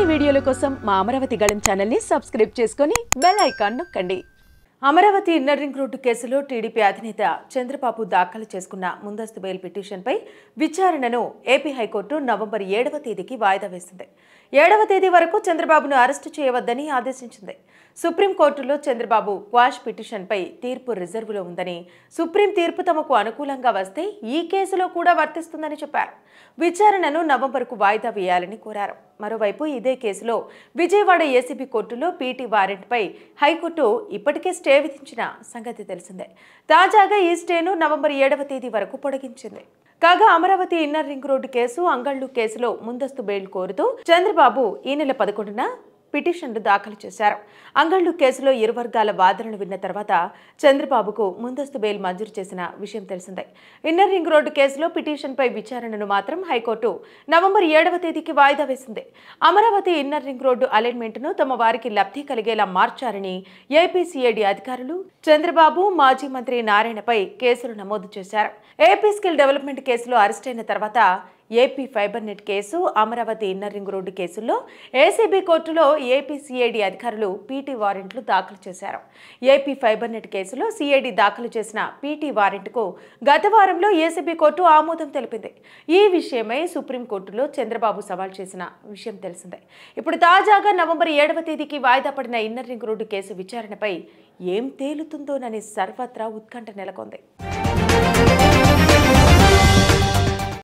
మరిన్ని వీడియోల కోసం మా అమరావతి గళం ఛానల్ని సబ్స్క్రైబ్ చేసుకుని బెల్ ఐకాన్ నొక్కండి అమరావతి ఇన్నర్ రింగ్ రోడ్డు కేసులో టీడీపీ అధినేత చంద్రబాబు దాఖలు చేసుకున్న ముందస్తు బెయిల్ పిటిషన్పై విచారణను ఏపీ హైకోర్టు నవంబర్ ఏడవ తేదీకి వాయిదా వేసింది ఏడవ తేదీ వరకు చంద్రబాబును అరెస్టు చేయవద్దని ఆదేశించింది సుప్రీంకోర్టులో చంద్రబాబు క్వాష్ పిటిషన్పై తీర్పు రిజర్వులో ఉందని సుప్రీం తీర్పు తమకు అనుకూలంగా వస్తే ఈ కేసులో కూడా వర్తిస్తుందని చెప్పారు విచారణను నవంబర్కు వాయిదా వేయాలని కోరారు మరోవైపు ఇదే కేసులో విజయవాడ ఏసీబీ కోర్టులో పీటీ వారెంట్పై హైకోర్టు ఇప్పటికే స్టే విధించిన సంగతి తెలిసిందే తాజాగా ఈ స్టేను నవంబర్ ఏడవ తేదీ వరకు పొడిగించింది కాగా Amaravati inner ring road case Angallu కేసులో ముందస్తు బెయిల్ కోరుతూ చంద్రబాబు ఈ నెల పదకొండున పిటిషన్లు దాఖలు చేశారు అంగళ్ళు కేసులో ఇరు వర్గాల వాదనలు విన్న తర్వాత చంద్రబాబుకు ముందస్తు బెయిల్ మంజూరు చేసిన విషయం తెలిసిందే ఇన్నర్ రింగ్ రోడ్డు కేసులో పిటిషన్పై విచారణను మాత్రం హైకోర్టు నవంబర్ ఏడవ తేదీకి వాయిదా వేసింది అమరావతి ఇన్నర్ రింగ్ రోడ్డు అలైన్మెంట్ను తమ వారికి లబ్ధి కలిగేలా మార్చారని ఏపీసీఏడి అధికారులు చంద్రబాబు మాజీ మంత్రి నారాయణపై కేసులు నమోదు చేశారు ఏపీ స్కిల్ డెవలప్మెంట్ కేసులో అరెస్టైన తర్వాత AP fiber net case Amaravati inner ring road కేసుల్లో ఏసీబీ కోర్టులో ఏపీ సిఐడి అధికారులు పీటీ వారెంట్లు దాఖలు చేశారు ఏపీ ఫైబర్ నెట్ కేసులో సిఐడి దాఖలు చేసిన పీటీ వారెంట్కు గత వారంలో ఏసీబీ కోర్టు ఆమోదం తెలిపింది ఈ విషయమై సుప్రీంకోర్టులో చంద్రబాబు సవాల్ చేసిన విషయం తెలిసిందే ఇప్పుడు తాజాగా నవంబర్ ఏడవ తేదీకి వాయిదా పడిన ఇన్నర్ రింగ్ రోడ్డు కేసు విచారణపై ఏం తేలుతుందోనని సర్వత్రా ఉత్కంఠ నెలకొంది